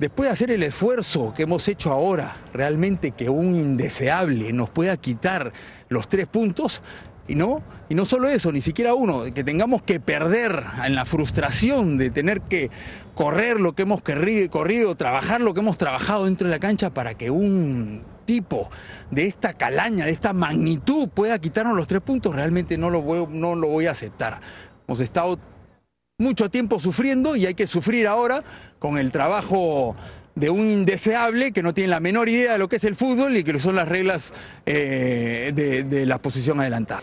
Después de hacer el esfuerzo que hemos hecho ahora, realmente que un indeseable nos pueda quitar los tres puntos, y no, y no solo eso, ni siquiera uno, que tengamos que perder en la frustración de tener que correr lo que hemos corrido, trabajar lo que hemos trabajado dentro de la cancha para que un tipo de esta calaña, de esta magnitud pueda quitarnos los tres puntos, realmente no lo voy, no lo voy a aceptar. Hemos estado mucho tiempo sufriendo y hay que sufrir ahora con el trabajo de un indeseable que no tiene la menor idea de lo que es el fútbol y que son las reglas eh, de la posición adelantada.